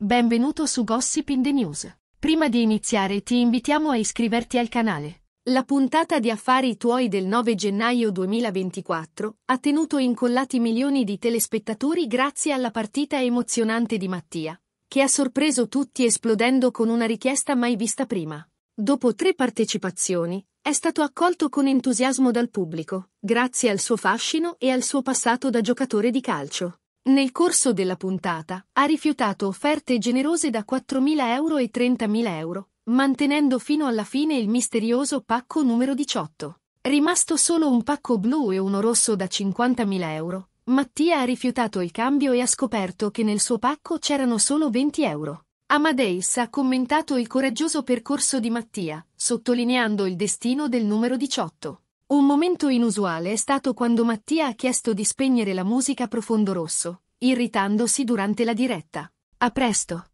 Benvenuto su Gossip in the News. Prima di iniziare ti invitiamo a iscriverti al canale. La puntata di Affari tuoi del 9 gennaio 2024 ha tenuto incollati milioni di telespettatori grazie alla partita emozionante di Mattia, che ha sorpreso tutti esplodendo con una richiesta mai vista prima. Dopo tre partecipazioni, è stato accolto con entusiasmo dal pubblico, grazie al suo fascino e al suo passato da giocatore di calcio nel corso della puntata, ha rifiutato offerte generose da 4.000 euro e 30.000 euro, mantenendo fino alla fine il misterioso pacco numero 18. Rimasto solo un pacco blu e uno rosso da 50.000 euro, Mattia ha rifiutato il cambio e ha scoperto che nel suo pacco c'erano solo 20 euro. Amadeus ha commentato il coraggioso percorso di Mattia, sottolineando il destino del numero 18. Un momento inusuale è stato quando Mattia ha chiesto di spegnere la musica profondo rosso, irritandosi durante la diretta. A presto!